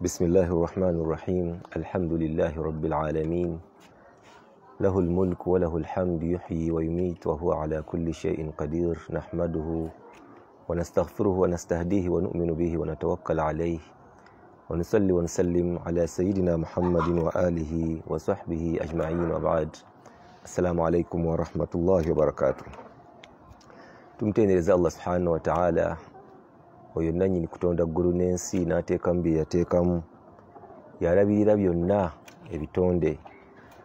بسم الله الرحمن الرحيم الحمد لله رب العالمين له الملك وله الحمد يحيي ويميت وهو على كل شيء قدير نحمده ونستغفره ونستهديه ونؤمن به ونتوكل عليه ونصلي ونسلم على سيدنا محمد وآله وصحبه أجمعين وبعد السلام عليكم ورحمة الله وبركاته tumtendeleza الله سبحانه وتعالى oyo nanyini kutonda ggulu n'ensi n'ateekamu bye yateekamu yalabirira byonna ebitonde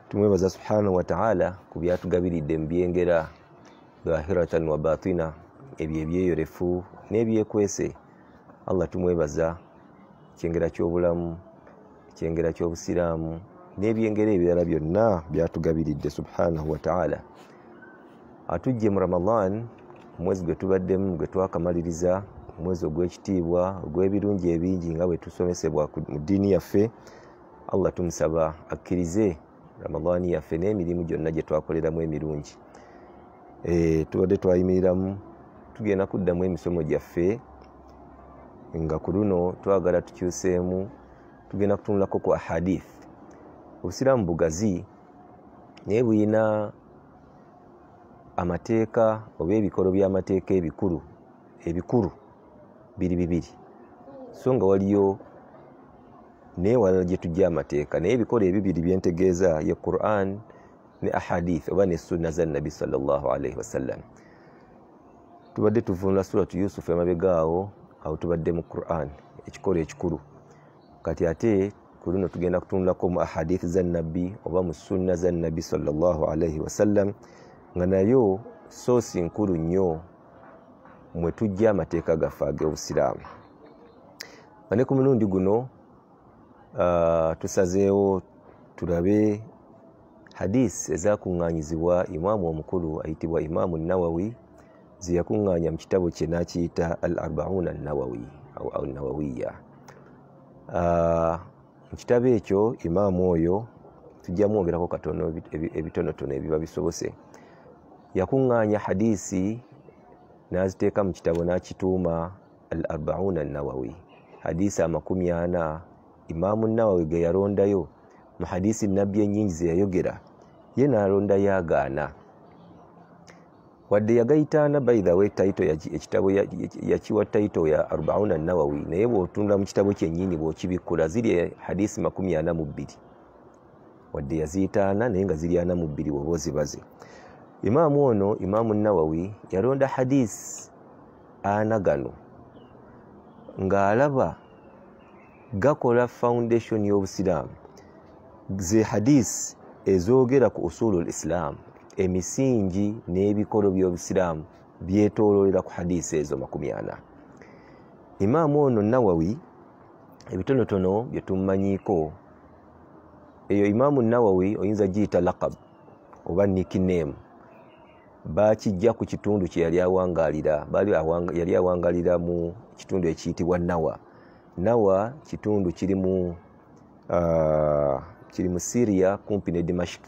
tumwebaza subhanahu wataala ku byatugabiridde mu byengera zahiratan wa batina ebyo ebyeyorefu n'ebyekwese allah tumwebaza ekyengera ky'obulamu ekyengera ky'obusiraamu n'ebyengera ebirala byonna byatugabiridde subhanahu wataala atujje mu ramadan omwezi gwe tubaddemu gwe twakamaliriza omwezi ogw'ekitiibwa ogw'ebirungi ebingi nga bwe tusomesebwa mu ddiini yaffe allah tumusaba akkirize ramadaani yaffe n'emirimu gyonna gye twakoleramu emirungi eh, tubadde twayimiriramu tugenda kuddamu emisomo gyaffe nga ku luno twagala tukyuseemu tugenda kutunulako ku ahadith obusiraamu bugazi naye buyina amateeka oba ebikolo by'amateeka ebikulu ebikulu biri bibiri so nga waliyo newalala gyetujja amateeka naye ebikolo ebibiri byentegeeza ye quran ne ahadith oba ne sunna zanabi salllahalaihi wasallam tubadde tuvunula suratu yusufu emabegaawo awo tubadde mu quran ekikolo ekikulu kati ate kuluno tugenda kutunulako mu ahadith zanabi oba mu sunna zanabi salllahalaihi wasallam nga nayo soosi nkulu nnyo mwetujja amateeka gaffe ag'obusiraamu bane ku mulundi guno uh, tusazeewo tulabe hadis ezakuŋŋanyizibwa imaamu omukulu ayitibwa imaamu nawawi zeyakuŋŋanya mu kitabo kye nakiyita al arbauna nawawi nawawiya uh, mu kitabo ekyo imaamu oyo tujjamwongerako katono ebitonotono ebiba bisobose yakuŋŋanya hadisi naziteeka mu kitabo n'akituuma al arbauna nawawi hadisi amakumi ana imaamu nawawi ge yalondayo mu hadisi nabbi enyingi ze yayogera ye n'alonda yaagaana wadde yagayitaana baithawe taito ekitabo yakiwa taito ya arbauna nawawi naye bwotunula mu kitabo kyennyini bwokibikkula ziri e hadisi makumi ana mu bbiri wadde yaziitaana naye nga ziri ana mu bbiri woba ozibaze imaamu ono imaamu nawawi yalonda hadisi ana gano ng'alaba gakola foundation y'obusiraamu ze hadisi ezoogera ku usulu l islaamu emisingi n'ebikolo by'obusiraamu byetololera ku hadisi ezo makumi ana imaamu ono nawawi ebitonotono byetumumanyiiko eyo imaamu nawawi oyinza giyita lakab oba nikinemu bakijja ku kitundu kyeyali awangalira yali awangalira mu kitundu ekiyitibwa nawa nawa kitundu kiri mu ah, syria kumpi ne dimashik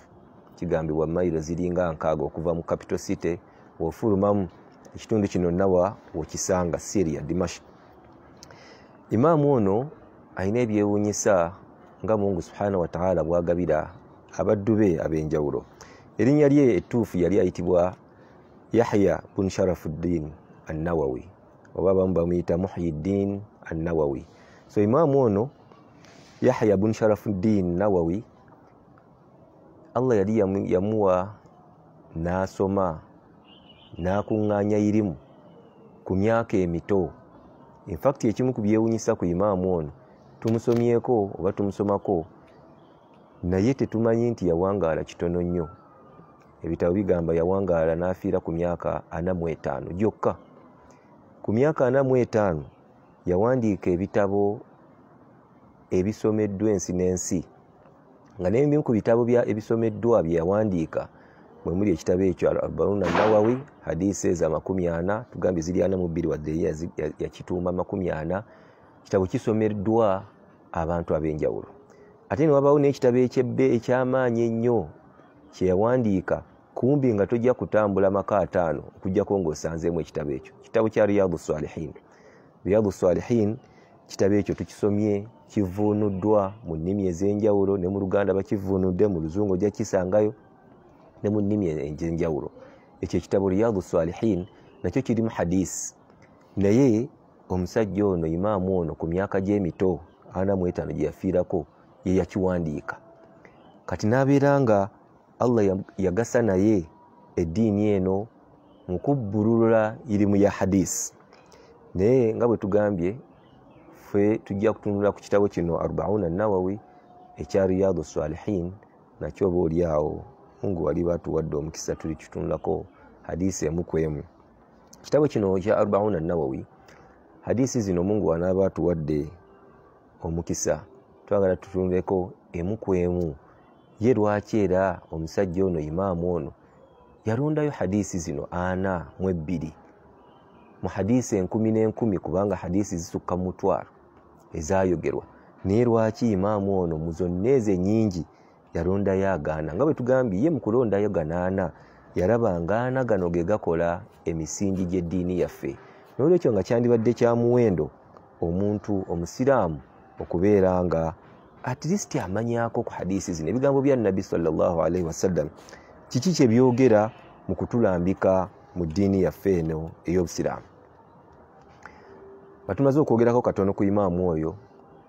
kigambibwa mairo ziringa nkaaga okuva mu capital city wofulumamu ekitundu kino nawa wekisanga syria dimashik imaamu ono alina ebyewunyisa nga mungu subhana wataala bwagabira abaddu be ab'enjawulo erinnya lye etuufu yali ayitibwa yahya bun sharafuddin annawawi oba abamu bamuyita muhyiddin annawawi so imaamu ono yahya bun sharafuddin nawawi allah yali yamuwa nasoma nakuŋŋaanya irimu ku myaka emito infact ekimu ku byewunyisa ku imaamu ono tumusomyeko oba tumusomako naye tetumanyi nti yawangaala kitono nnyo ebitabo bigamba yawangaala nafiira ku myaka anamuetaano gyokka ku myaka anamuetaano yawandiika ebitabo ebisomeddwa ensi n'ensi nga nebimu ku bitabo ebisomeddwa byeyawandiika mwemuli ekitabo ekyo albaruna nawawi hadisi ezo amakumi ana tugambye ziri ana mubiri wadde yakituuma amakumi ana kitabo kisomeddwa abantu ab'enjawulo ate newabawo n'ekitabo ekyebbe eky'amaanyi ennyo kyeyawandiika kumbi nga tojja kutambula maka ataano okujjako ngaosanzeemu ekitabo ekyo kitabo kya riyadu salihin riyadu salihin kitabo ekyo tukisomye kivuunuddwa mu nnimi ez'enjawulo ne mu luganda bakivuunudde mu luzungu ojja kisangayo ne mu nnimi ez'enjawulo ekyo ekitabo riyadu salihin nakyo kirimu hadisi naye omusajja ono imaamu ono ku myaka gyemito anamuetaano gye yafiirako ye yakiwandiika kati n'abeera nga allah yagasa naye ediini eno mukubbululula irimu ya hadis naye nga bwe tugambye fe tujja kutunula ku kitabo kino arbauna nawawi ekya riyadu salihin nakyo oba oliawo mungu wali batuwadde omukisa tuli kitunulako hadisi emu kwemu kitabo kino kya arbauna nawawi hadisi zino mungu wanaba atuwadde omukisa twagala tutunuleko emu kwemu ye lwaki era omusajja ono imaamu ono yalondayo hadiisi zino ana mu ebbiri mu hadiisi enkumi n'enkumi kubanga hadiisi zisukka mutwalo ezayogerwa naye lwaki imaamu ono mu zonna ezo enyingi yalondayo agaana nga bwe tugambye ye mu kulondayo ganaana yalaba ngaana gano ge gakola emisingi gy'eddiini yaffe n'olwekyo nga kyandibadde kya muwendo omuntu omusiraamu okubeera nga atlist amanyako ku hadisi zino ebigambo bya nabi salaalaihi wasallam kiki kyebyogera mu kutulambika mu ddiini yaffe eno ey'obusiraamu batumaze okwogerako katono ku imaamu oyo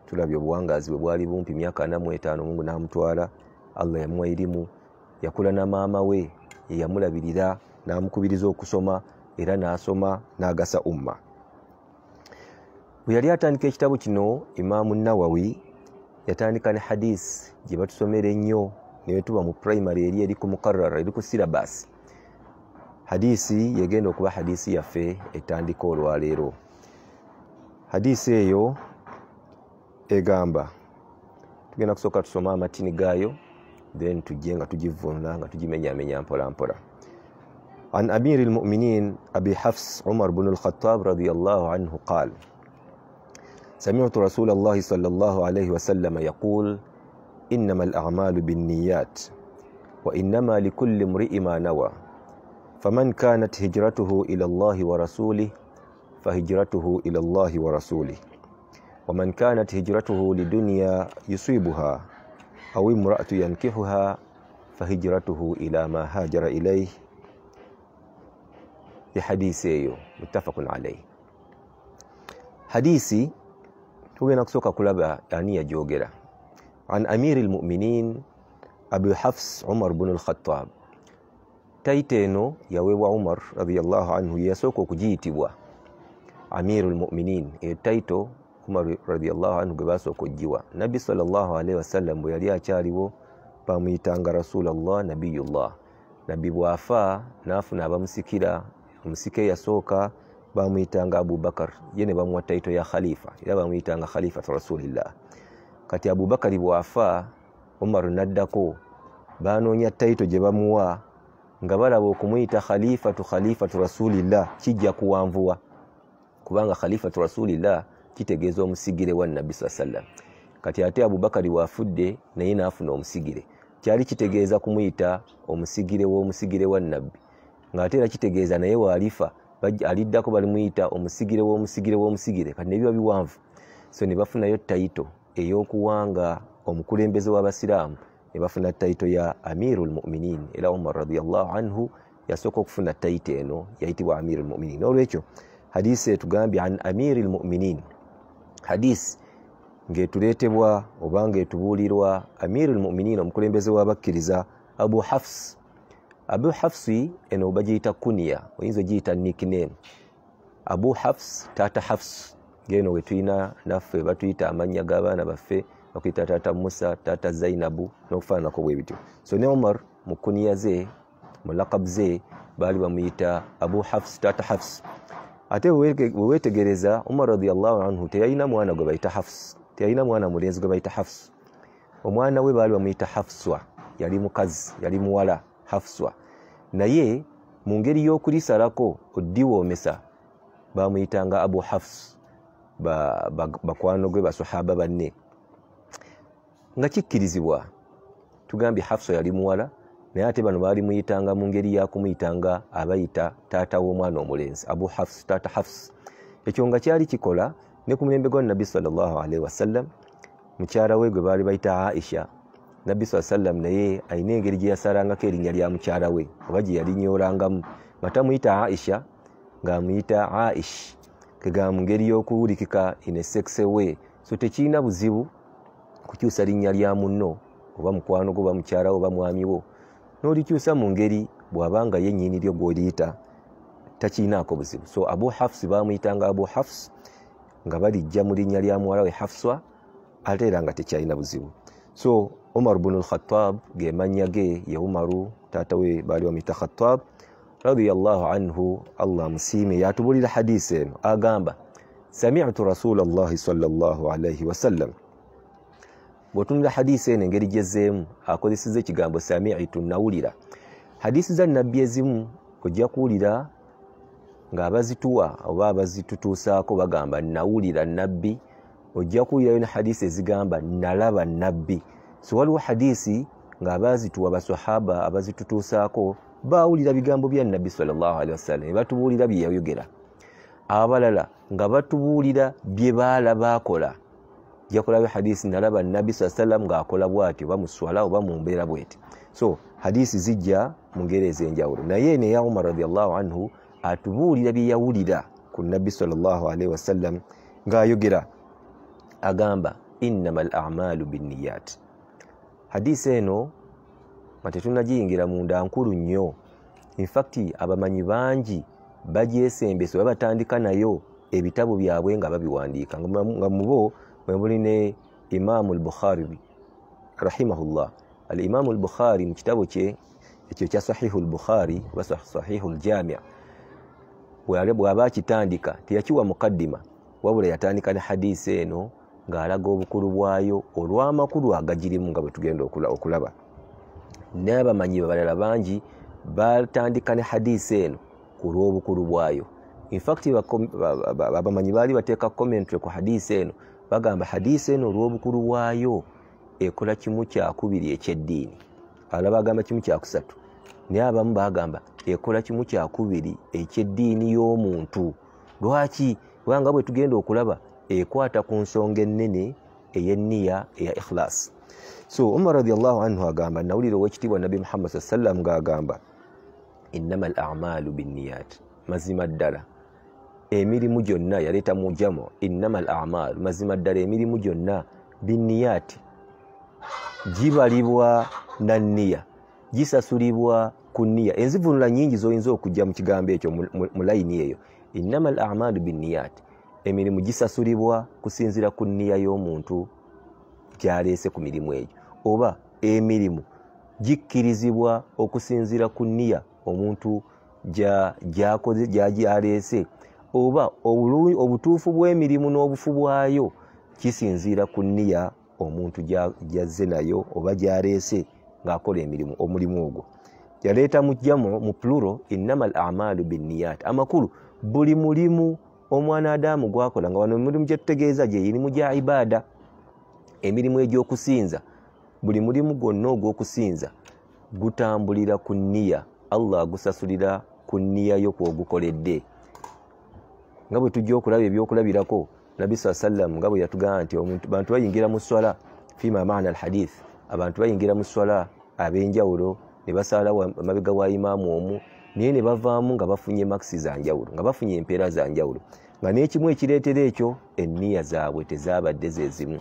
tulabye obuwangazi bwe bwali bumpi myaka anamuetaano mungu n'amutwala allah yamuwa erimu yakula na maama we yeyamulabirira n'amukubiriza okusoma era n'asoma n'agasa umma bwe yali atandika ekitabo kino imaamu nawawi yatandika ne hadis gyebatusomera ennyo naye tuba mu primary eri eri ku mukarara eri ku sirabas hadisi yegenda okuba hadisi yaffe etandika olwaleero hadisi eyo egamba tugenda kusooka tusoma amatini gaayo then tujje nga tugivuunula nga tugimenyamenya mpolampola عن أمير المؤمنين أبي حفص عمر بن الخطاب رضي الله عنه قال سمعت رسول الله صلى الله عليه وسلم يقول إنما الأعمال بالنيات وإنما لكل امرئ ما نوى فمن كانت هجرته إلى الله ورسوله فهجرته إلى الله ورسوله ومن كانت هجرته لدنيا يصيبها أو امرأة ينكحها فهجرته إلى ما هاجر إليه في لحديثي إيوه، متفق عليه حديثي tugenda kusooka kulaba ani yajogera an amiri lmuminin abu hafs umar bnu lkhatab taita eno yaweebwa umar radiallahu anhu yeyasooka okugiyitibwa amiru lmuminin eyo taito umar radiallahu anhu gwe basooka ogiwa nabbi salllahu alaihi wasallam bwe yali akyaliwo bamuyitanga rasulllah nabiyullah nabbi bwafa n'afuna abamusikira omusika eyasooka bamuyitanga abubakar ye ne bamuwa taito ya khalifa era bamuyitanga khalifat rasulillah kati abubakari bwafa omar naddako banoonya taito gye bamuwa nga balaba okumuyita khalifatu khalifatu rasulillah kijja kuwanvuwa kubanga khalifatu rasulillah kitegeeza omusigire wa nabbi saa sallam kati ate abubakari bwafudde naye naafuna omusigire kyali kitegeeza kumuyita omusigire w'omusigire wa nabbi ngaate era kitegeeza naye waalifa aliddako balimuyita omusigire womusigire womusigire kati nebiba biwanvu so nebafunayo taito eyokuwanga omukulembeze wabasiramu nebafuna taito ya amiru lmuminin era omar radiallahu anhu yasooka okufuna taito eno yayitibwa amiru lmuminin olwekyo hadisi etugambye an amiri lmuminin hadisi ngaetuletebwa oba ngaetubulirwa amiru lmuminin omukulembeze wabakkiriza abu hafs abu hafsi eno bagiyita kunya oyinza ogiyita nickname abu hafs tata hafs geno wetulina naffe batuyita amanya g'abaana baffe bakuyita tata musa tata zainabu n'okufaananako bwe bityo so ne omar mu kunya ze mu lakab ze baali bamuyita abu hafs tata hafs ate wewetegereza omar radiallahu anhu teyalina mwana gwe bayita hafs teyalina mwana mulenzi gwe bayita hafs omwana we baali bamuyita hafswa yali mukazi yali muwala hafuswa naye mu ngeri y'okulisalako oddiwoomesa baamuyitanga abu hafus bakwano gwe basahaba banne nga kikkirizibwa tugambye hafuswa yali muwala naye ate bano baalimuyitanga mu ngeri yakumuyitanga abayita taata w'omwana omulenzi abu hafus taata hafus ekyo nga kyali kikola ne ku mulembe gwa nabi salllahu alaihi wasallam mukyala we gwe baali bayita aisha nabbi sasalam naye ayina engeri gyeyasalangako erinnya lya mukyala we oba gye yalinyolangamu nga tamuyita aisha ngaamuyita aish kegamu ngeri y'okuwulikika inesekisewe so tekirina buzibu kukyusa linnya lya munno oba mukwano gwo oba mukyalawo oba mwami wo n'olikyusa mu ngeri bw'aba nga yenyiniryo gw'oliyita takirinaako buzibu so abu hafusi baamuyitanga abu hafusi nga balijja mu linnya lya muwala we hafuswa ate era nga tekyalina buzibu so omar bunu khatab gemanya ge ye umaru tata we bali wamita khatab radiallahu anhu allah musiime yatubulira hadisi eno agamba samitu rasulallahi salllah alaihi wasallam bwetunira hadisi eno engeri gyezeemu akozeseza ekigambo samitu nawulira hadisi za nabbi ezimu ojja kuwulira ngaabazituwa oba abazitutuusaako bagamba nawulira nabbi ojja kuwulirayo ne hadisi ezigamba nalaba nabbi so waliwo hadisi ngaabazituwa basahaba abazitutuusaako baawulira bigambo bya nabbi sawasalam nebatubuulira bye yayogera abalala nga batubuulira bye baalaba akola jakolayo hadisi nalaba nabbi saa salam ngaakola bwati oba muswala oba mumbeera bweti so hadisi zijja mu ngeri ez'enjawulo naye neya umar radiallahu anhu atubuulira bye yawulira ku nabbi salalaalihi wasallam ng'ayogera agamba innama al amaalu binniyaati hadisi eno nga tetunagiyingira munda nkulu nnyo infacti abamanyi bangi bagyesembese babatandika nayo ebitabu byabwe nga babiwandiika nga mubo mwebuli ne imamu lbukhari rahimahullah alimamu lbukhari mukitabu kye ekyo kya sahihu lbukhari oba sahihu ljamia bwaba kitandika teyakiwa muqadima wabula yatandika ne hadisi eno ng'alaga obukulu bwayo olw'amakulu agagirimu nga bwe tugenda okulaba n'abamanyi babalala bangi batandika ne hadisi eno ku lw'obukulu bwayo infacti abamanyi baali bateeka commentry ku hadisi eno bagamba hadisi eno olw'obukulu bwayo ekola kimu kyakubiri ekyeddiini abala bagamba kimu kyakusatu naye abamu bagamba ekola kimu kyakubiri ekyeddiini y'omuntu lwaki kubanga bwe tugenda okulaba ekwata ku nsonga ennene eyenniya eya ikhlas so umar radiallahu anhu agamba nawulire owekitiibwa nabi muhammad saa sallam ngaagamba innama lamalu binniyat mazima ddala emirimu gyonna yaleeta mujamo innama lamalu mazima ddala emirimu gyonna binniyat gibalibwa nanniya gisasulibwa ku nniya enzivunula nyingi zoyinza okujja mu kigambo ekyo mu layini eyo innama lamalu binniyat emirimu gisasulibwa kusinzira ku nniya y'omuntu gyaleese ku mirimu egyo oba emirimu gikkirizibwa okusinzira ku nniya omuntu gyaleese oba obutuufu bw'emirimu n'obufu bwayo kisinziira ku nniya omuntu gyazze nayo oba gyaleese ng'akola emirimu omulimu ogwo yaleeta mujjamo mu pluro innama al amaalu binniyaati amakulu buli mulimu omwana adaamu gwakola nga wano emirimu gyetutegeeza gye emirimu gya ibaada emirimu egy'okusinza buli mulimu gwonna ogw'okusinza gutambulira ku nniya allah agusasulira ku nniyayo kwogukoledde nga bwe tujja okulaba ebyokulabirako nabi saa sallamu nga bwe yatugamba nti bantu bayingira mu swala fima maana alhadith abantu bayingira mu swala ab'enjawulo ne basaala mabega wa imaamu omu naye ne bavaamu nga bafunye makisi zanjawulo nga bafunye empeera zanjawulo nga n'ekimu ekireetera ekyo enniya zaabwe tezaabadde zezimu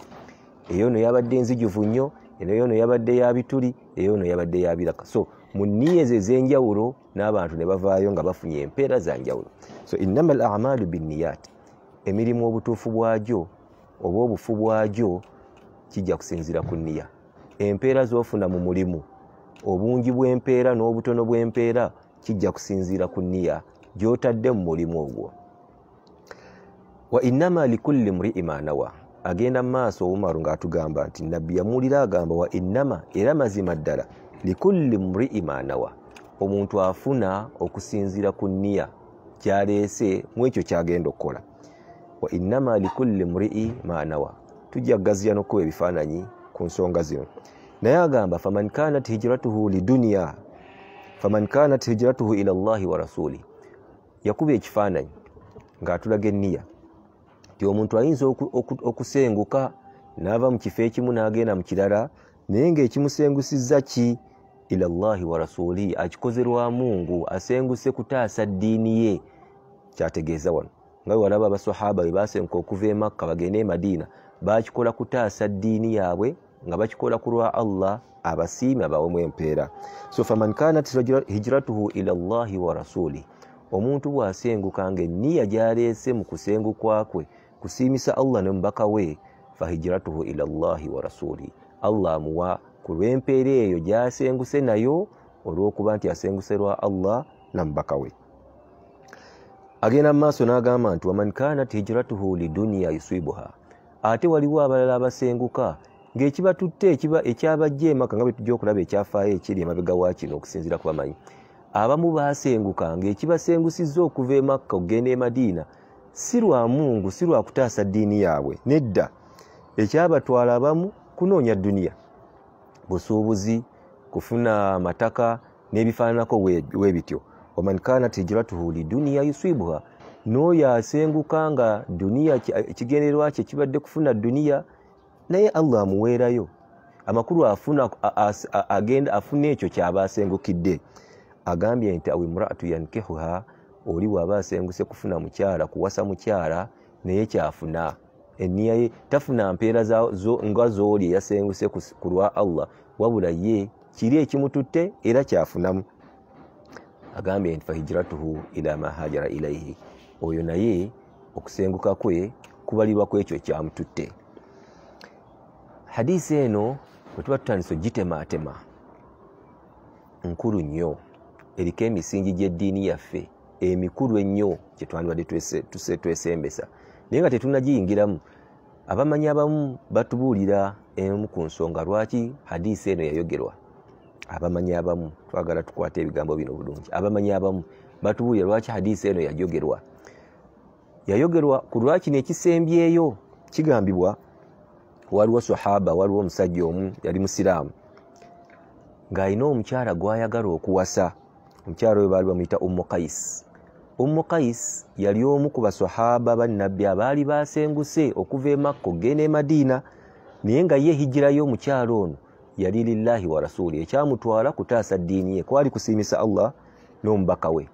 eyono yabadde enzijuvu nnyo eyono yabadde ya bituli eyono yabadde ya biraka so mu nniya ezo ez'enjawulo n'abantu ne bavaayo nga bafunye empeera zanjawulo so innama al amaalu binniyat emirimu obutuufu bwagyo oba obufu bwagyo kijja kusinzira ku nniya empeera z'ofuna mu mulimu obungi bw'empeera n'obutono bw'empeera kijja kusinziira ku niya gyotadde mu mulimu ogwo wa innama likulli muri'i manawa agenda mu maaso omumaru ngaatugamba nti nabbi yamuwulira agamba wa innama era mazima ddala likulli muri'i manawa omuntu afuna okusinziira ku niya kyaleese mu ekyo kyagenda okukola wa innama likulli muri'i manawa tujja kugaziya n'okukuba ebifaananyi ku nsonga zino naye agamba faman kanat hijiratuhu liduniya faman kanat hijiratuhu ila llahi wa rasuli yakuba ekifaananyi ng'atulaga enniya ti omuntu ayinza okusenguka naava mu kifo ekimu n'agenda mu kirala naye ng'ekimusengusizza ki ila llahi wa rasuli akikoze lwa mungu asenguse kutaasa ddiini ye kyategeeza wano nga wewalaba abasahaba bwe basenguka okuva emakka bagende e madiina bakikola kutaasa ddiini yaabwe nga bakikola ku lwa allah abasiimi abawemu empeera so faman kanat hijiratuhu ila llahi wa rasuli omuntu bwasenguka nga enniya gyaleese mu kusengukwa kwe kusiimisa allah ne mubaka we fahijiratuhu ila llahi wa rasuli allah amuwa ku lw'empeera eyo gyasenguse nayo olw'okuba nti asenguserwa allah na mubaka we agenda mu maaso n'agamba nti waman kanat hijiratuhu liduniya yusibuha ate waliwo abalala abasenguka ngekibatutte ekiba ekyabajja emaka nga betujja okulaba ekyafaayo ekiri emabega wakino okusinzira kubamanyi abamu basenguka ngaekibasengusizza okuva emakka okugenda emadiina si lwa mungu si lwa kutaasa ddiini yaabwe nedda ekyabatwala abamu kunoonya duniya busuubuzi kufuna amataka n'ebifaananako webityo waman kana tijiratuhu liduniya yusibuha n'oyo asenguka nga duniya ekigendererwa kye kibadde kufuna duniya naye allah amuweerayo amakulu agenda afuna ekyo kyaba asengukidde agambye nti awe muratu yankihuha oli waba asenguse kufuna mukyala kuwasa mukyala naye kyafuna eniyaye tafuna mpeera nga zooli eyasenguse ku lwa allah wabula ye kiri ekimututte era kyafunamu agambye nti fahijiratuhu ila mahajara ilaihi oyo naye okusenguka kwe kubalirwa kwekyo kyamututte hadiisi eno bwe tuba tutandise ogitematema nkulu nnyo eriko emisingi gy'eddiini yaffe emikulu ennyo gyetwandibadde twesembesa naye nga tetunagiyingiramu abamanyi abamu batubuulira emu ku nsonga lwaki hadiisi eno yayogerwa abamanyi abamu twagala tukwata ebigambo bino bulungi abamanyi abamu batubuulira lwaki hadiisi eno yajogerwa yayogerwa ku lwaki nekisembyeyo kigambibwa waliwo sahaba waliwo omusajja omu yali musiraamu ng'alina omukyala gwayagala okuwasa omukyala oyo baali bamuyita ummu kais ummu kais yali omu ku basahaba bannabbi abaali basenguse okuva emakka okgenda e madiina naye nga ye hijirayo omukyala ono yali lillahi wa rasuli ekyamutwala kutaasa ddiini ye kwali kusiimisa allah n'omubaka we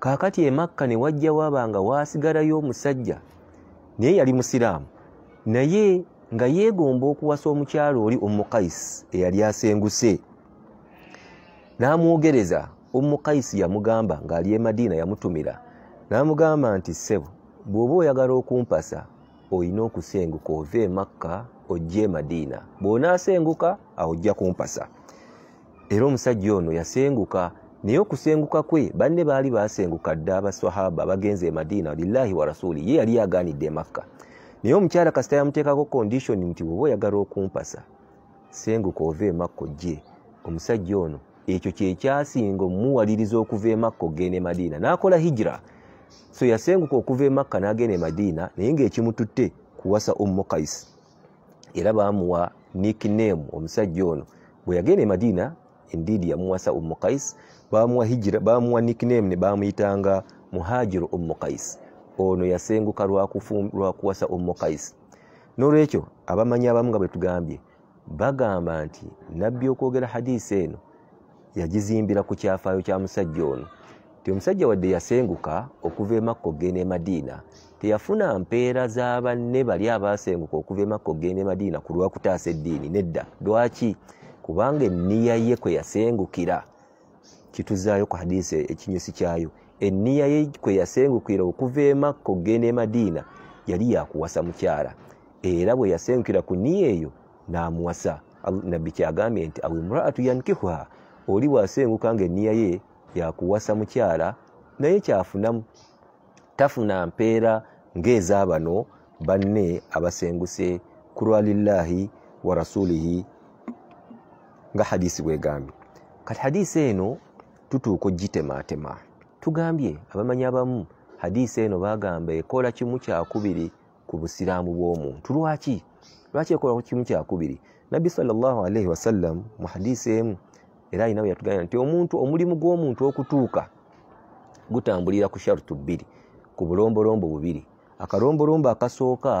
kaakati emakka ne wajjawo abanga waasigalayo omusajja naye yali musiraamu naye nga yeegomba okuwasa omukyalo oli omukaisi eyali asenguse n'amwogereza omukaisi yamugamba ng'ali e madiina yamutumira n'amugamba nti sebo bw'oba oyagala okumpasa olina okusenguka ova e makka ojja e madiina bw'onaasenguka awojja kumpasa era omusajja ono yasenguka naye okusenguka kwe banne baali basenguka dda abasahaba bagenze e madiina lillahi wa rasuli ye yali yaganidde e makka naye omukyala kasita yamuteekako condition nti bweoba oyagala okumpasa senguka ova emakko gye omusajja ono ekyo kyekyasinga omuwaliriza okuva emakka ogenda emadiina n'akola hijira so yasenguka okuva emakka n'agenda emadiina naye ngaekimututte kuwasa ummokais era baamuwa nicknamu omusajja ono bwe yagenda emadiina endiidi yamuwasa ummokais bamuwa nicknamu ne bamuyitanga muhajiru ummokais ono yasenguka lwakuwasa omumukaisi nolwekyo abamanyi abamu nga bwetugambye bagamba nti nabbi okwogera hadisi eno yagizimbira ku kyafaayo kya musajja ono ti omusajja wadde yasenguka okuva emakka okgenda e madiina teyafuna mpeera zabanne bali abasenguka okuva emakka okgenda e madiina ku lwakutaasa eddiini nedda lwaki kubanga eniya ye kweyasengukira kituzaayo ku hadisi ekinyusi kyayo enniya ye kwe yasengukira okuva emakka okgenda emadiina yali yakuwasa mukyala era bwe yasengukira ku nniya eyo n'amuwasa nabbi kyagambye nti awe muraatu yankihwa oli bwasenguka nga enniya ye yakuwasa mukyala naye kyafunamu tafuna mpeera ng'eza bano banne abasenguse kurwalillahi wa rasulihi nga hadisi bwegambye kati hadisi eno tutuuka ogitematema tugambye abamanyi abamu hadisi eno bagamba ekola kimu kyakubiri ku busiraamu bw'omuntu lwaki lwaki ekola kimu kyakubiri nabbi salllahalaihi wasallam mu hadisi emu era ayinawe yatugamba nti omuntu omulimu gw'omuntu okutuuka gutambulira ku shartu bbiri ku bulombolombo bubiri akalombolombo akasooka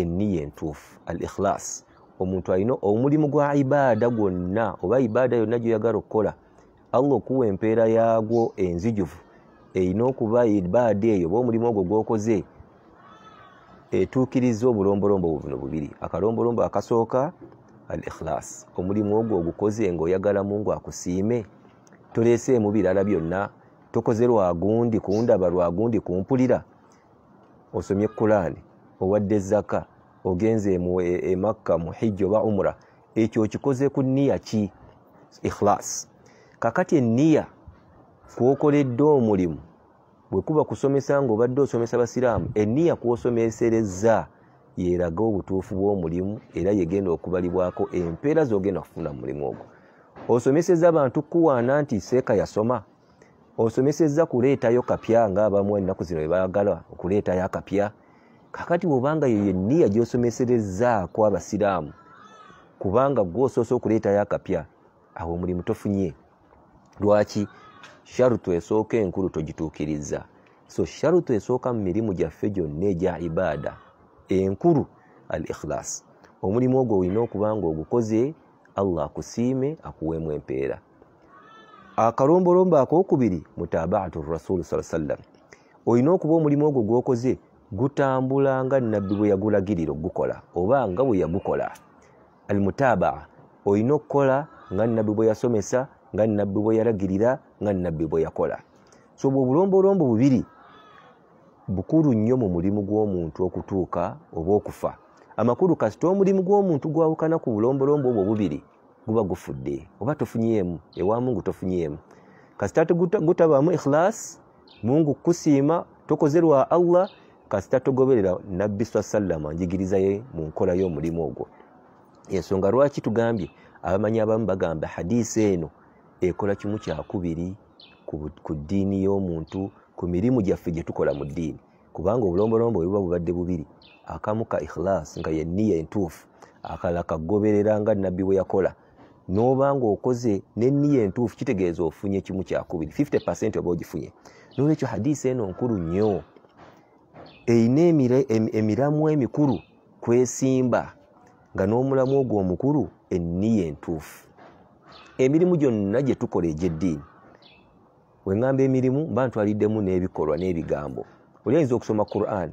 enniya entuufu al ikhilas omuntu alina omulimu gwa ibaada gwonna oba ibaada yonna gyoyagala okukola allah okuwa empeera yagwo enzijuvu erina okuba ibaadi eyo oba omulimu ogwo gwokoze etuukiriza obulombolombo obuvuno bubiri akalombolombo akasooka al ikhlas omulimu ogwo ogukoze nga oyagalamu ngu akusiime toleeseemu birala byonna tokoze lwagundi kundaba lwagundi kumpulira osomye kulaani owadde zaka ogenze emakka e, muhijja oba umura ekyo okikoze ku niya ki ikhlas kakati enniya kwokoledde omulimu bwe kuba kusomesa ngaobadde osomesa basiraamu enniya kwosomesereza yeraga obutuufu bw'omulimu era yegenda okubalibwako empeera zogenda okufuna mumulimu ogwo osomeseza abantu kuwaana nti seeka yasoma osomeseza kuleetayo kapya ngaabamu ennaku zino webaagala okuleetayo akapya kakati bwobanga yeyo enniya gyosomeserezaako abasiraamu kubanga gwosoosa okuleetayo akapya awo omulimu tofunye lwaki sharutu esooka enkulu togituukiriza so sharutu esooka mu mirimu gyaffe gyonna egya ibaada enkulu al ikhlas omulimu ogwo olina okuba nga ogukoze allah akusiime akuweemu empeera akalombolombo akokubiri mutabaatu rasuli saa sallam olina okuba omulimu ogwo gwokoze gutambula nga nabbi bwe yagulagirira ogukola oba nga bwe yagukola almutabaa olina okukola nga nabbi bwe yasomesa nga nabbi bwe yalagirira nga nabbi bwe yakola soba obulombolombo bubiri bukulu nnyo mu mulimu gw'omuntu okutuuka oba okufa amakulu kasita omulimu gw'omuntu gwawukana ku bulombolombo obwo bubiri guba gufudde oba tofunyeemu ewa mungu tofunyeemu kasita gutabaamu ikhilas mungu kusiima tokoze lwa allah kasita togoberera nabbi sa sallama njigirizaye mu nkola y'omulimu ogwo ensonga lwaki tugambye abamanyi abamu bagamba hadiisi eno ekola kimu kyakubiri ku ddiini y'omuntu ku mirimu gyaffe gye tukola mu ddiini kubanga obulombolombo bwe buba bubadde bubiri akamu ka ikhilas nga yenniya entuufu akala kagoberera nga nabbi bwe yakola nobanga okoze nenniya entuufu kitegeeza ofunye kimu kyakubiri 50 oba ogifunye nolwekyo hadisi eno nkulu nnyo eyina emiramu emikulu kwesimba nga n'omulamu ogwo omukulu enniya entuufu emirimu gyonna gye tukola egy'eddiini we ŋŋamba emirimu mba ntwaliddemu n'ebikolwa n'ebigambo oli ayinza okusoma quran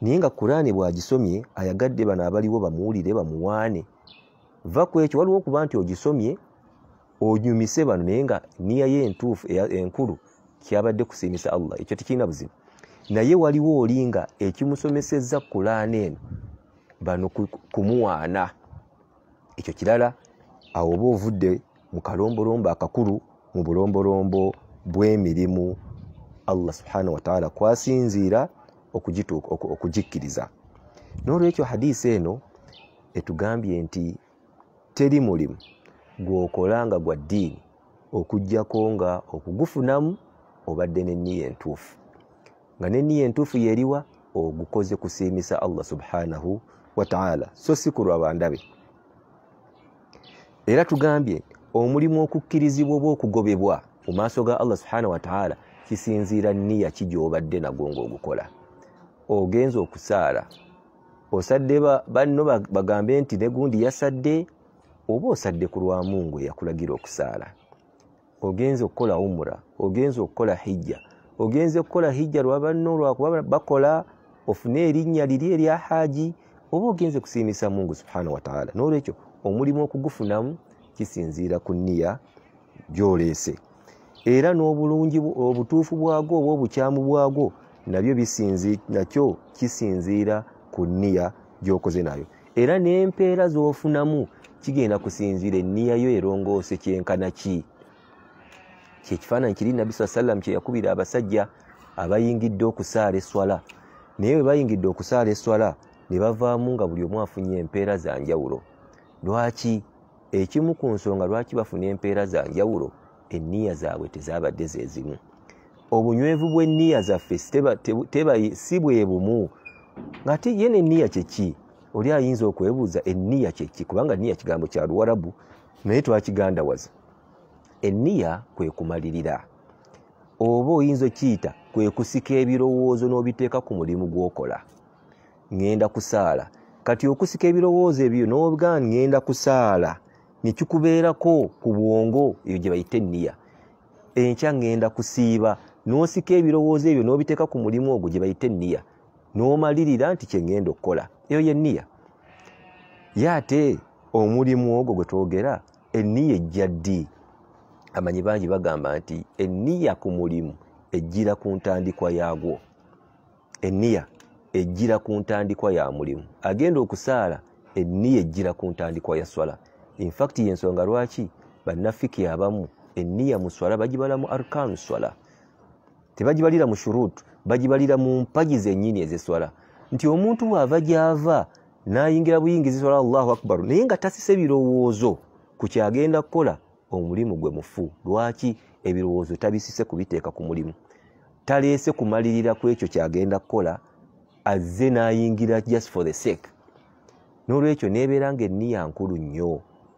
naye nga kurani bwagisomye ayagadde bano abaliwo bamuwulire bamuwaane va ku ekyo waliwo okuba nti ogisomye onyumise bano naye nga niyayo entuufu enkulu kyabadde kusiimisa allah ekyo tikirina buzibu naye waliwo oli nga ekimusomeseza kulaana eno bano kumuwaana ekyo kirala awo oba ovudde mu kalombolombo akakulu mu bulombolombo bw'emirimu allah subhanahu wataala kwasinziira okugikkiriza n'olwekyo hadiisi eno etugambye nti teri mulimu gwokola nga gwa ddiini okugjako nga okugufunamu obadde n'enniya entuufu nga n'enniya entuufu yeriwa ogukoze kusiimisa allah subhanahu wataala so si kulwa bandabe era tugambye omulimu okukkirizibwa oba okugobebwa mu maaso ga allah subhanahu wataala kisinziira niya ki gyobadde nagwo ngaogukola ogenza okusaala osadde banno bagambe nti negundi yasadde oba osadde ku lwamungu eyakulagira okusaala ogenza okukola umura ogenza okukola hijja ogenza okukola hijja lwabanno lwakuba bakola ofune erinnya liri erya haaji oba ogenze kusiimisa mungu subhanahu wataala nolwekyo omulimu okugufunamu kisinziira ku nniya gyoleese era n'obulungi obutuufu bwago oba obukyamu bwago nabyo nakyo kisinziira ku nniya gyokoze nayo era n'empeera z'ofunamu kigenda kusinziira enniyayo erongoose kyenkana ki kyekifaananyi kiri nabi saa sallam kyeyakubira abasajja abayingidde okusaala eswala naye bwe bayingidde okusaala eswala ne bavaamu nga buli omu afunye empeera zanjawulo lwaki ekimu ku nsonga lwaki bafuna empeera za njawulo enniya zaabwe tezaabadde zezimu obunywevu bw'enniya zaffe si bwe bumu ngaate ye nenniya kyeki oli ayinza okwebuuza enniya kyeki kubanga niya kigambo kya luwarabu naye twakigandawaza enniya kwe kumalirira oba oyinza okiyita kwe kusika ebirowoozo n'obiteeka ku mulimu gw'okola ŋŋenda kusaala kati okusika ebirowoozo ebyo n'obuga ŋŋenda kusaala nekikubeerako ku bwongo eyo gye bayite eniya enkya ŋŋenda kusiiba n'osika ebirowoozo ebyo n'obiteeka ku mulimu ogwo gye bayite eniya n'omalirira nti kye ŋŋenda okukola eyo ye niya ye ate omulimu ogwo gwe twogera eniya ejja ddi amanyi bangi bagamba nti eniya ku mulimu ejjira ku ntandikwa yaagwo eniya ejjira ku ntandikwa ya mulimu agenda okusaala eniya ejjira ku ntandikwa ya swala infacti yensonga lwaki bannafiki abamu eniya muswala bagibala mu arkan swala tebagibalira mu shurut bagibalira mu mpagi zenyini ezeswala nti omuntu bwava gyava nayingira buyingizi swala allahu akbar naye nga tasisa ebirowoozo ku kyagenda kukola omulimu gwe mufu lwaki ebirowoozo tabisise kubiteeka ku mulimu talese kumalirira kwekyo kyagenda kukola azze nayingira just for the sake nolwekyo nebeera nga eniya nkulu nnyo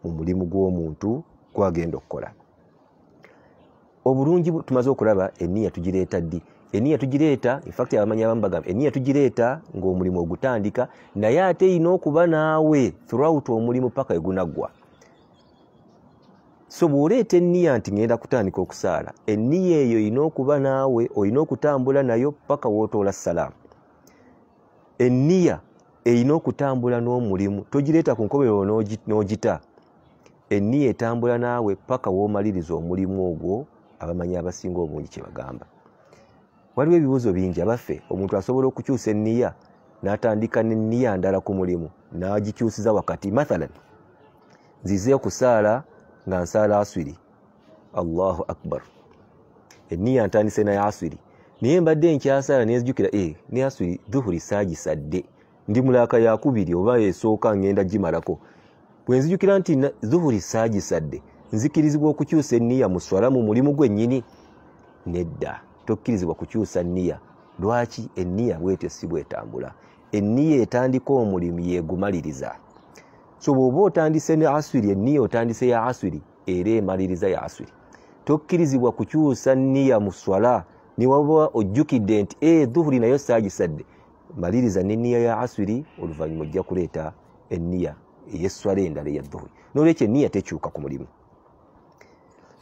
omulimu gw'omuntu gwagenda okukola obulungi tumaze okulaba eniya tugireeta ddi eniya tugireeta infact abamanyi abamu bagamba eniya tugireeta ngaomulimu ogutandika naye ate eyina okuba naawe throughout omulimu paka egunaggwa so bw'oleeta eniya nti ŋenda kutandika okusaala eniya eyo yina okuba naawe olina okutambula nayo paka wootoola salaamu eniya eyina okutambula n'omulimu togireeta ku nkobero n'ogita eniya etambula naawe paka womaliriza omulimu ogwo abamanyi abasinga obungi kyebagamba waliwo ebibuuzo bingi abaffe omuntu asobola okukyusa eniya natandika neniya ndala ku mulimu nagikyusiza wakati mathalan nzizeo kusaala nga nsaala aswiri allahu akbar eniya ntandise naye aswiri naye mbadde nkyasaala nezijukira eh, ne aswiri duhuri saagisadde ndi mulaaka yakubiri oba esooka ngenda gimalako wenzijukira nti zuhuri sagisadde nzikirizibwa okukyusa eniya muswala mu mulimu gwenyini nedda tokkirizibwa kukyusa niya lwaki eniya bwetyo si bwetambula eniya etandika omulimu yegumaliriza so bwoba otandise ne aswiri eniya otandise ya aswiri era emaliriza ya aswiri tokkirizibwa kukyusa niya muswala niwaba ojjukidde nti e eh, dhuhuri nayo sagisadde maliriza neniya ya aswiri oluvanyuma ojja kuleeta eniya eyeswala endala eyadhuhuri nolwekyo eniya tekyuka ku mulimu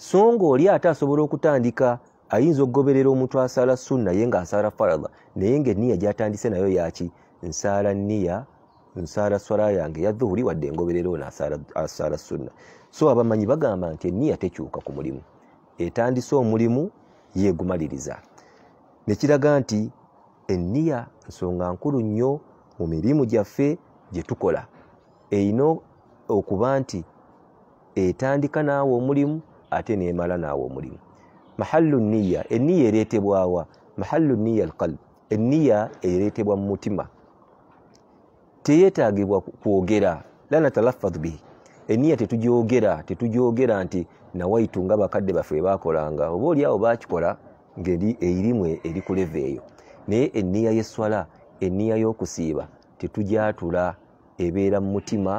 so nga oli ate asobola okutandika ayinza okugoberera omuntu asaala sunna ye ngaasaala farada naye nga eniya gyatandise nayo yaki nsaala niya nsaala swala yange eyadhuhuri wadde engoberera ono asaala sunna so abamanyi bagamba nti eniya tekyuka ku mulimu etandise omulimu yegumaliriza nekiraga nti eniya nsonga nkulu nnyo mu mirimu gyaffe gyetukola eyina okuba nti etandika naawe omulimu ate nemala naawe omulimu mahalu niya eniya eretebwawa mahalu niya alqalb eniya eretebwa mumutima teyetagibwa kwogera la natalafaz bihi eniya tetujogera tetujogera nti nawaitu nga bakadde baffe webakolanga oba oliawo bakikola ngeri eirimu erikuleva eyo naye eniya yeswala eniya yokusiiba tetujatula ebeera mu mutima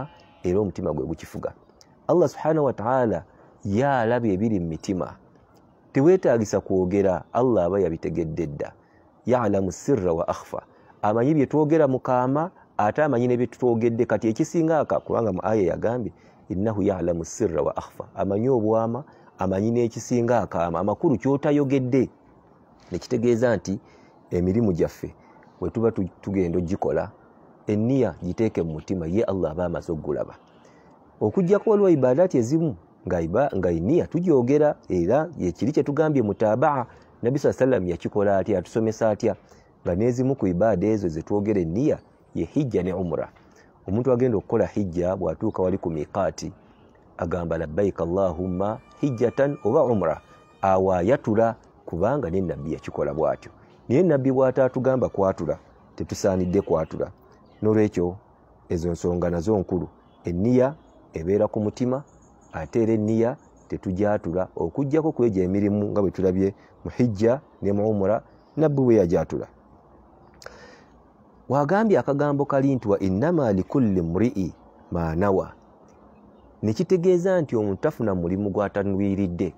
era omutima gwe gukifuga allah subhanahu wataala yaalaba ebiri mu mitima teweetagisa kwogera allah aba yabitegedde dda yalamu sirra wa akhfa amanyi byetwogera mukaama ate amanyi nebyetwogedde kati ekisinga aka kubanga mu aya yagambye innahu yalamu sirra wa akhfa amanyi obwama amanyi nekisinga akaama amakulu kyotayogedde nekitegeeza nti emirimu gyaffe wetuba tugenda ogikola eniya giteeke mu mutima ye allah aba amaze okugulaba okugjaku waliwo ibadati ezimu nga eniya tujogera era ekiri kyetugambye mutabaa nabi saa salam yakikola atya atusomesa atya nga nezimu ku ibada ezo zetwogera eniya ye hijja ne umura omuntu agenda okukola hijja bwatuuka wali ku miqaati agamba labbaika allahumma hijjatan oba umura awo ayatula kubanga nenabbi yakikola bwatyo naye nabbi bwataatugamba kwatula tetusaanidde kwatula nolwekyo ezo nsonga nazo nkulu eniya ebeera ku mutima ate era eniya tetujatula okujjako kwegyo emirimu nga bwetulabye muhijja ne muumura nabbi bwe yajatula wagambye akagambo kali nti wa innama likulli muri'i manawa nekitegeeza nti omuntu tafuna mulimu gwatanwiridde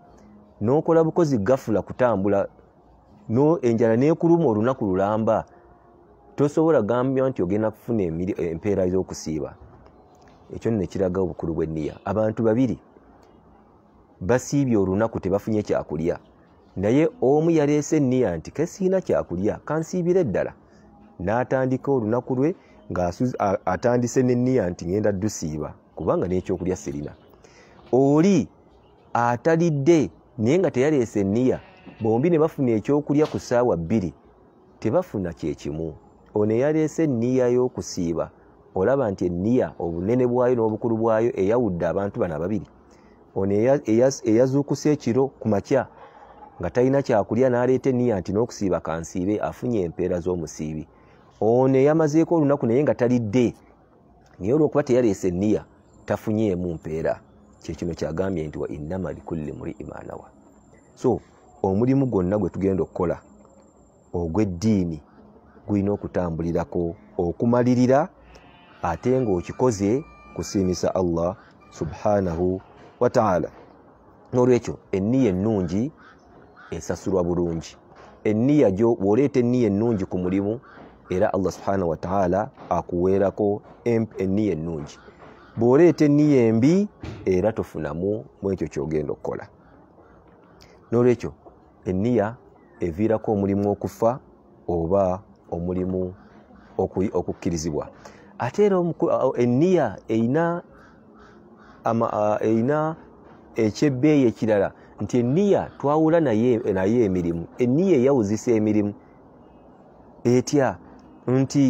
nokola bukozi gafula kutambula enjala nekuluma olunaku lulamba tosobola gambya nti ogenda kufuna empeera ezokusiiba ekyo nekiraga obukulu bweniya abantu babiri basiibye olunaku tebafunye kyakulya naye omu yaleese eniya nti kesiina kyakulya kansiibira eddala natandika olunaku lwe ngaatandise neniya nti ngenda dusiiba kubanga nekyokulya sirina oli atalidde naye nga teyaleese eniya bombi ne bafuna ekyokulya ku saawa bbiri tebafuna kyekimu ono eyaleese enniya y'okusiiba olaba nti enniya obunene bwayo n'obukulu bwayo eyawudde abantu bano ababiri ono eyazuukusa ekiro ku makya nga talina kyakulya n'aleeta enniya nti n'okusiiba kansiibe afunye empeera z'omusiibi ono eyamazeeko olunaku naye nga talidde naye olwokuba teyaleese enniya tafunyeemu mpeera kyekino kyagambye nti wa innama likulli muri'i manawa so omulimu gwonna gwe tugenda okukola ogw'eddiini gulina okutambulirako okumalirira ate ngaokikoze kusiimisa allah subhanahu wataala nolwekyo eniya enungi esasulwa bulungi eniya jo bwoleeta eniya enungi ku mulimu era allah subhanahu wataala akuweerako eniya enungi bwoleeta eniya embi era tofunamu mwekyo kyogenda okukola nolwekyo eniya eviirako omulimu okufa oba omulimu okukkirizibwa ate era enniya erina ekyebbeeyi ekirala nti enniya twawula naye emirimu enniya eyawuzisa emirimu etya nti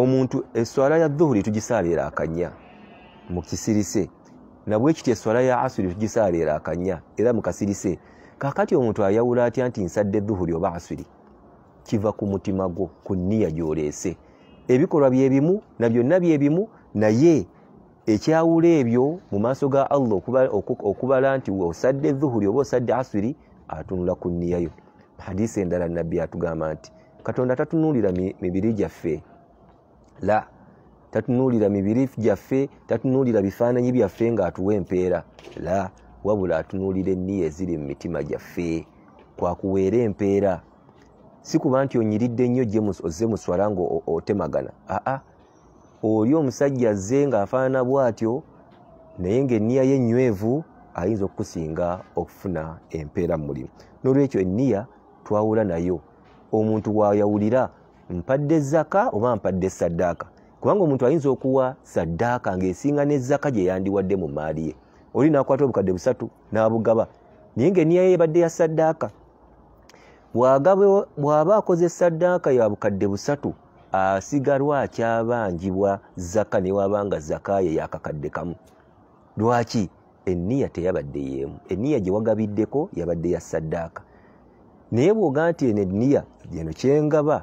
omuntu eswala ya dhuhuri tugisaalira akanya mukisirise nabwe kiti eswala ya asuri tugisaalira akanya era mukasirise kakati omuntu ayawula atya nti nsadde dhuhuri oba asuri kiva ku mutima gwo ku nniya gy'oleese ebikolwa byebimu na byonna byebimu naye ekyawula ebyo mu maaso ga allah okubala nti osadde dhuhuri oba osadde asiri atunula ku nniyayo hadisi endala nabbi atugamba nti katonda tatunuulira mibiri gyaffe la tatunuulira mibiri gyaffe tatunuulira bifaananyi byaffe ng'atuwa empeera la wabula atunuulira enniya eziri mu mitima gyaffe kwakuweera empeera sikuba nti onyiridde nnyo ozze muswala nga otemagana aa oli omusajja azze ng'afaanana bwatyo naye ng'enniya yenywevu ayinza okukusinga okufuna empeera mu mulimu n'olwekyo enniya twawula nayo omuntu wayawulira mpadde zaka oba mpadde saddaaka kubanga omuntu ayinza okuwa saddaaka ng'esinga nezaka gye yandiwadde mu maali ye oli naakwata obukadde busatu n'abugaba naye ng'enniya ye ebadde ya saddaaka bw'aba akoze saddaaka ya bukadde busatu asigalwa akyabanjibwa zaka newaba nga zakaye yakakadde kamu lwaki enniya teyabadde yeemu enniya gye wagabiddeko yabadde ya saddaaka naye bwogaa nti eno enniya yeno kyengaba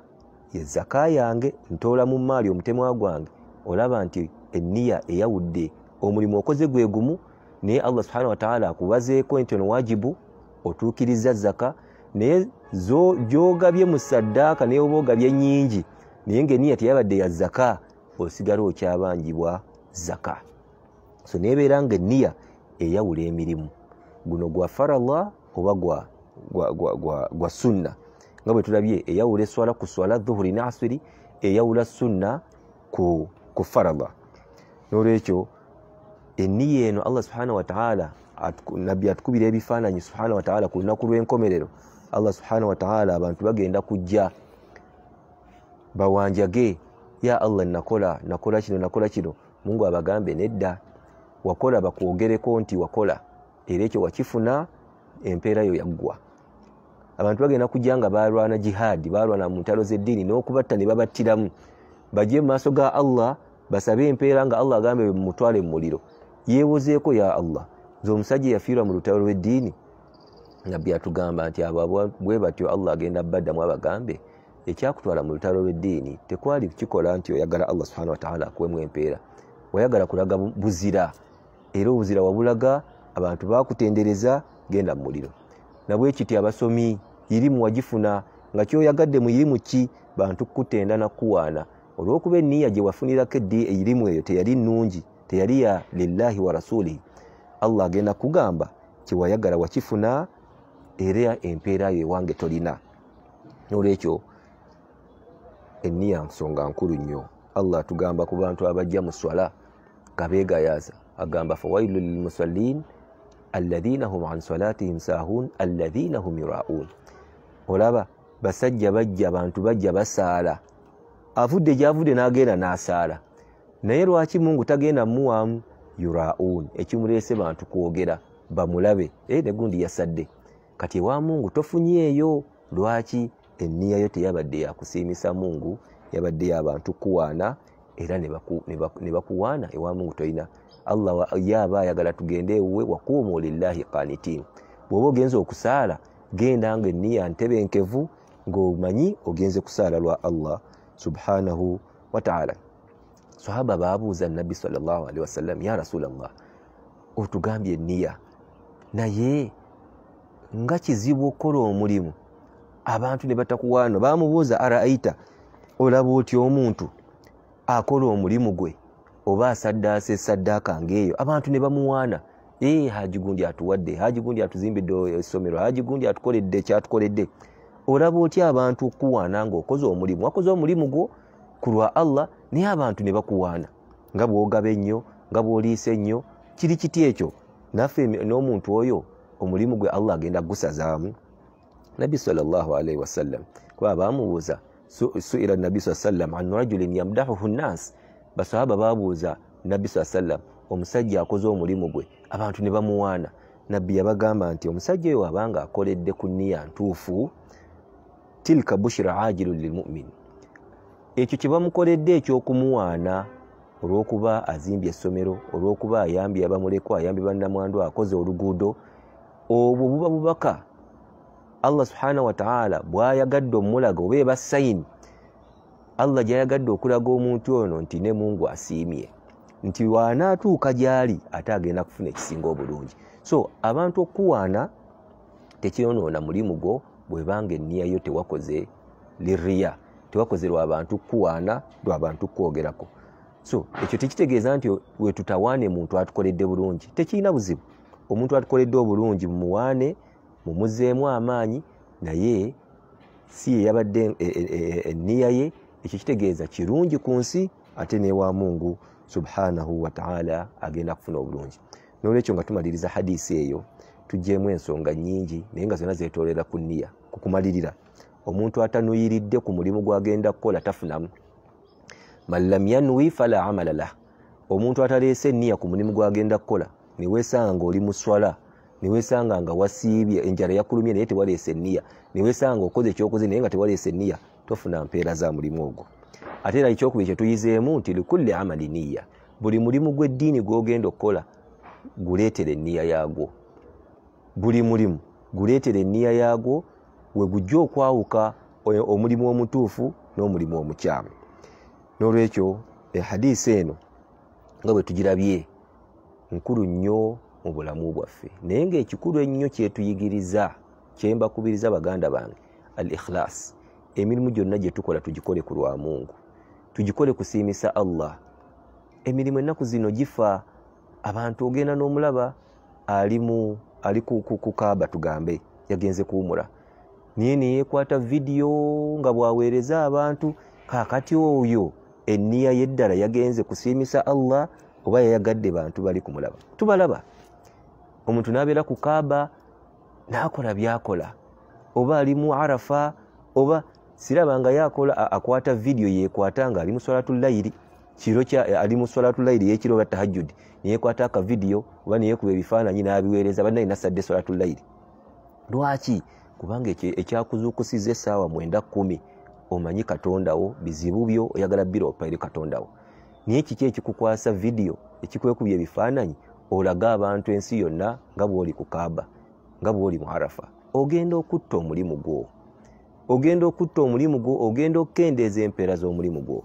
ye zaka yange ntoola mu maali omutemwa gwange olaba nti enniya eyawudde omulimu okoze gwe gumu naye allah subhanahu wataala akubazeeko nti ono wajibu otuukiriza zaka naye gyogabye mu saddaaka naye oba ogabye nyingi naye ngaeniya teyabadde ya zaka osigala okyabangibwa zaka so nebeera nga eniya eyawula emirimu guno gwa farallah oba gwa sunna nga bwe tulabye eyawula eswala ku swala dhuhuri ne asiri eyawula sunna ku farallah nolwekyo eniya eno allah subhanahu wataala nabbi atukubira ebifaananyi subhanahu wataala ku lunaku lw'enkomerero allah subhanahu wataala abantu bagenda kujja bawanjage ya allah nakola nakola kino nakola kino mungu abagambe nedda wakola bakwogereko nti wakola era ekyo wakifuna empeera yo yaggwa abantu bagenda kujja nga balwana jihaadi balwana mu ntalo zeddiini n'okubatta ne babattiramu bajje mu maaso ga allah basabe empeera nga allah agambe mutwale mu muliro yeewozeeko ya allah zeomusajja yafiirwa mu lutalo lw'eddiini nabbi atugamba nti bwe batyo allah agenda baddamu abagambe ekyakutwala mu lutalo lweddiini tekwali kikola nti oyagala allah subhana wataala akuwemu empeera wayagala kulaga buzira era obuzira wabulaga abantu bakutendereza genda mumuliro nabwekity abasomi irimu wagifuna nga kyoyagadde mu irimu ki bantu kutenda nakuwaana olwokuba eniya gyewafunirako eddi eirimu eyo teyali nungi teyali ya lillahi wa rasulihi allah agenda kugamba kyewayagala wakifuna era empeera yo ewange tolina nolwekyo enniya nsonga nkulu nnyo allah atugamba ku bantu abajja mu swala nga begayaaza agamba fawailu lilmusallin alaina hum an salatihim sahun alaina hum iraun olaba basajja bajja bantu bajja basaala avudde gyavudde nagenda nasaala naye lwaki mungu tagenda muwamu uraun ekimulese bantu kwogera bamulabe negundi yasadde kati ewa mungu tofunyeeyo lwaki enniya yo teyabadde yakusiimisa mungu yabadde yabantu kuwaana era ne bakuwaana ewa mungu tolina allah yaaba ayagala tugende ewuwe wakuuma lillahi kanitin bwoba ogenza okusaala genda nga enniya ntebenkevu ngaomanyi ogenze kusaala lwa allah subhanahu wataala sahaba babuuza nabbi salllahu alehi wasallam ya rasulallah otugambye enniya naye nga kizibu okukola omulimu abantu ne batakuwaano bamubuuza araita olaba oti omuntu akola omulimu gwe oba asaddaasa esaddaaka ngaeyo abantu ne bamuwaana haji gundi atuwadde haji gundi atuzimbidde essomero haji gundi atukoledde kyatukoledde olaba otya abantu okukuwaana nga okoze omulimu wakoze omulimu gwo ku lwa allah naye abantu ne bakuwaana nga bwogaba ennyo nga bwoliisa ennyo kiri kiti ekyo naffe n'omuntu oyo omulimu gwe allah agenda gusazaamu nabi salllahalaihi wasallam kuba bamubuuza suira nabi sa sallam an rajulin yamdahuhu nnas basahaba babuuza nabi sa sallam omusajja akoze omulimu gwe abantu ne bamuwaana nabbi yabagamba nti omusajja oyo abanga akoledde ku niya ntuufu tilka bushira ajilun lilmumin ekyo kye bamukoledde ekyokumuwaana olwokuba azimbye essomero olwokuba ayambye abamulekwa ayambye bannamwandu akoze oluguudo obwo buba bubaka allah subhanahu wataala bwayagadde omulaga oba eba sayini allah gyayagadde okulaga omuntu ono nti ne mungu asiimye nti waanaatuuka gyali ate agenda kufuna ekisinga obulungi so abantu okuwaana tekyonoona mulimu gwo bwebanga enniyayo tewakoze liriya tewakoze lwabantu kuwaana lwabantu kwogerako so ekyo tekitegeeza nti wetutawaana emuntu atukoledde bulungi tekirina buzibu omuntu atukoledde obulungi mumuwaane mumuzeemu amaanyi naye si ye yabadde e, e, e, enniya ye ekyo kitegeeza kirungi ku nsi ate neewa mungu subhanahu wataala agenda kufuna obulungi nolwekyo nga tumaliriza hadisi eyo tugjeemu ensonga nyingi naye nga zonna zetolera ku nniya kukumalirira omuntu atanuyiridde ku mulimu gwagenda kukola tafunamu man lam yanwi fala amala lah omuntu ataleese enniya ku mulimu gwagenda kukola niwesanga oli muswala niwesanga nga wasiibye enjala yakulumye naye tewaleesa eniya niwesanga okoze ekyokoze naye nga tewaleesa eniya tofuna mpeera za mulimu ogwo ate era ekyokubiri kyetuyizeemu nti likulli amali niya buli mulimu gw'eddiini gwogenda okukola guleetera eniya yaagwo buli mulimu guleetera eniya yaagwo wegujja okwawuka e, omulimu omutuufu n'omulimu omukyamu nolwekyo ehadiisi eno nga bwe tugirabye nkulu nnyo mu bulamu bwaffe naye ngaekikulu ennyo kyetuyigiriza kyembakubiriza baganda bange al ikhlas emirimu gyonna gyetukola tugikole ku lwamungu tugikole kusiimisa allah emirimu ennaku zino gifa abantu ogenda n'omulaba ali kukaba tugambe yagenze kuwumula naye neyekwata vidiyo nga bwaweereza abantu kakati oyo enniya yeddala yagenze kusiimisa allah oba yayagadde bantu bali kumulaba tubalaba omuntu nabeera ku kaaba nakola byakola oba ali mu arafa oba sirabanga yakola akwata vidiyo yekwata nga ali muswalatulayiri eh, ali muswalatulayiri yekiro ba tahajjud niyekwata akavidiyo oba niyekuba ebifaananyi nabiweereza banaye nasadde eswalatulayiri lwaki kubanga ekyakuzuukusiza esaawa mwenda kumi omanyi katondawo bizibu byo oyagala bira opaire katondawo naye kiki ekikukwasa vidiyo ekikwekubya ebifaananyi olage abantu ensi yonna nga bwoli ku kaaba nga bwoli mu arafa ogenda okutta omulimu gwo ogenda okutta omulimu gwo ogenda okukendeeza empeera z'omulimu gwo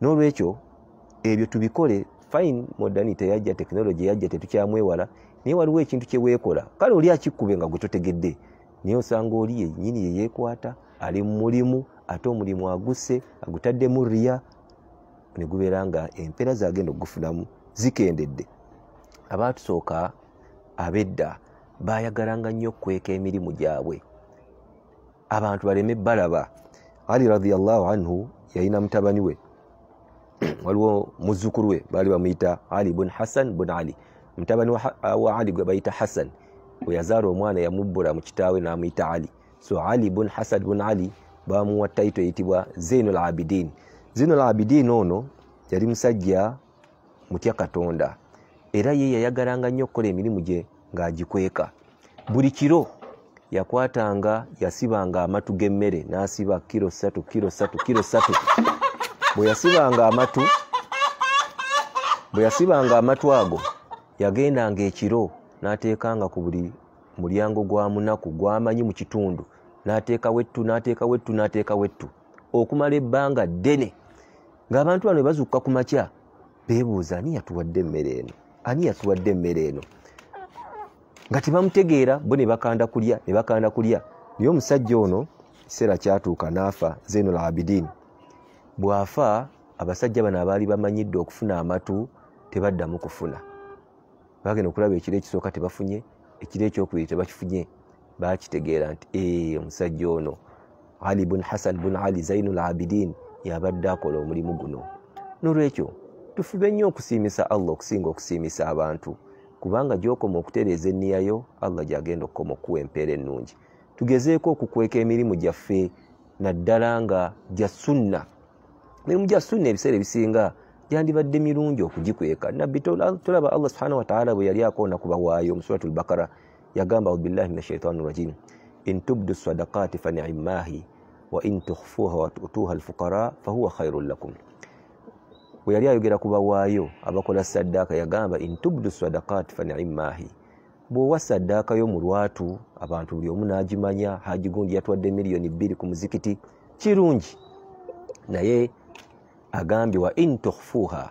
n'olwekyo ebyo tubikole fine modani teyajja tekinologi yajja tetukyamwewala naye waliwo ekintu kyeweekola kale oli akikkube nga gwe totegedde naye osanga oli yenyini yeyeekwata ali mu mulimu ate omulimu aguse agutaddemu riya negubeera nga empeera zagenda okugufunamu zikendedde abatusooka abedda bayagalanga nnyo okkweka emirimu gyabwe abantu baleme balaba ali radiallahu anhu yalina mutabani we waliwo muzukulu we baali bamuyita ali bun hasan bun ali mutabani wa ali gwe bayita hasan weyazaala omwana yamubbula mukitaawe namuyita ali so ali bun hasan bun ali bamuwa taito eyitibwa zeinu labidini zino la abidiini ono yali musajja mutya katonda era ye yayagalanga nnyo okukola emirimu gye ng'agikweka buli kiro yakwatanga yasibanga amatu g'emmere n'asiba kiro satu kiro satu kiro satu bwe yasibanga amatu bwe yasibanga amatu ago yagendanga ekiro n'ateekanga ku buli mulyango gwa munaku gwamanyi mu kitundu n'ateekawo ettu n'ateekawo ettu n'ateekawo ettu okumala ebbanga ddene ng'abantu bano bazukka ku makya beebuuza ani yatuwadde emmere eno ani yatuwadde emmere eno nga tebamutegeera bo ne bakanda kulya ne bakanda kulya naye omusajja ono kiseera kyatuuka n'afa zeinul abidin bw'afa abasajja bano abaali bamanyidde okufuna amatu tebaddamu kufuna bagenda okulaba ekiro ekisooka tebafunye ekiro ekyokubiri tebakifunye baakitegeera nti omusajja ono ali bun hasan bun ali zeinul abidin yabadde akola omulimu guno nolwekyo tufube nnyo okusiimisa allah okusinga okusiimisa abantu kubanga gyokoma okutereeza enniyayo allah gyagenda okukoma okuwa empeera ennungi tugezeeko okukweka emirimu gyaffe naddala nga gya sunna emirimu gya sunna ebiseera ebisinga gyandibadde mirungi okugikweka nabbi tulaba allah subhana wataala bwe yali akoona kubawaayo musurat lbakara yagamba audubillahi minashaitani rajim intubdu sadakati fanimahi wain tukhfuha watutuha alfuqara fahuwa khairun lakum weyali ayogera kubawaayo abakola sadaaka yagamba intubdu sadakat faniimahi bwowa sadaaka yo mu lwatu abantu buli omu n'agimanya hajigundi yatwadde miliyoni bbiri ku muzikiti kirungi naye agambye wain tukhfuha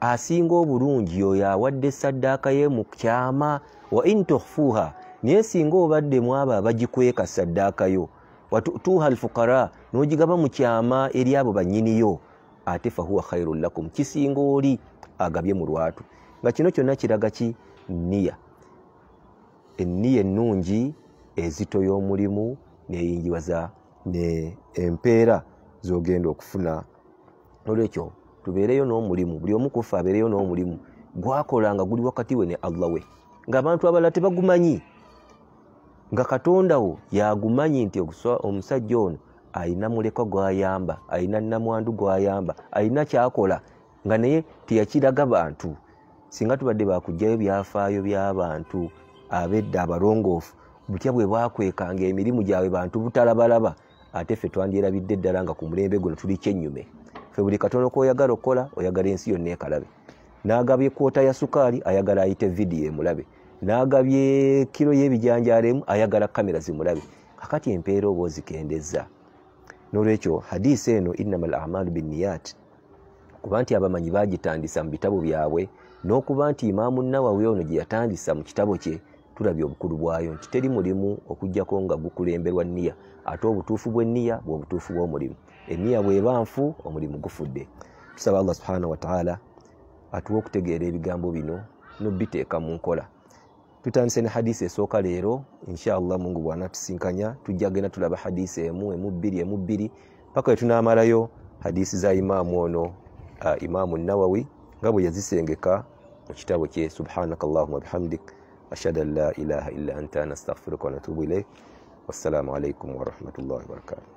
asinga obulungi oyo awadde sadaaka ye mu kyama wain tukhfuha naye singa obadde mu abo abagikweka sadaakayo watutuha alfuqara nogigaba mukyama eri abo banyiniyo ate fahuwa khairun lakum kisinga oli agabye mu lwatu nga kino kyonna kiraga ki niya eniya ennungi ezito y'omulimu neyingiwaza empeera zogenda okufuna olwekyo tubeereyo n'omulimu buli omu kufe abeereyo n'omulimu gwakolanga guli wakati we ne allah we ngaabantu abalala tebagumanyi nga katonda wo yagumanyi nti omusajja ono ayina muleka gwayamba ayina namwandu gwayamba ayina kyakola nga naye tiyakiraga bantu singa tubadde bakugjayo byafaayo byabantu abedda abalongoofu butya bwe bwakwekanga emirimu gyabwe bantu butalabalaba ate ffe twandyerabidde ddala nga ku mulembe guno tuliko enyume fe buli katonda kwoyagala okukola oyagala ensi yonna ekalabe n'agaba ekwota ya sukaali ayagala ayite vidiyo emulabe nagabye kiro yebijanjaremu ayagala kamera zimulabe kakati empeera oba ozikendeza nolwekyo hadisi eno inama lamalu biniyat kuba nti abamanyi bagitandisa mu bitabo byabwe n'okuba nti imaamu nawawi ono gye yatandisa mu kitabo kye tulabye obukulu bwayo nti teri mulimu okugjako nga gukulemberwa niya ate obutuufu bweniya bwobutuufu bwomulimu emiya bweba nfu omulimu gufudde tusaba allah subhanahu wataala atuwa okutegeera ebigambo bino nobiteeka mu nkola tutandise ne hadisi esooka leero inshallah mungu tusinkanya tujja genda tulaba hadisi emu emu bbiri emu bbiri paka wetunaamalayo hadisi za imaamu ono uh, imaamu nawawi nga bwe yazisengeka mu kitabo kye subhanaka allahuma bihamdik ashhadu an la ilaha illa anta nastaghfiruka wanatubu ilaik wassalamu alaikum warahmatullahi wabarakatuh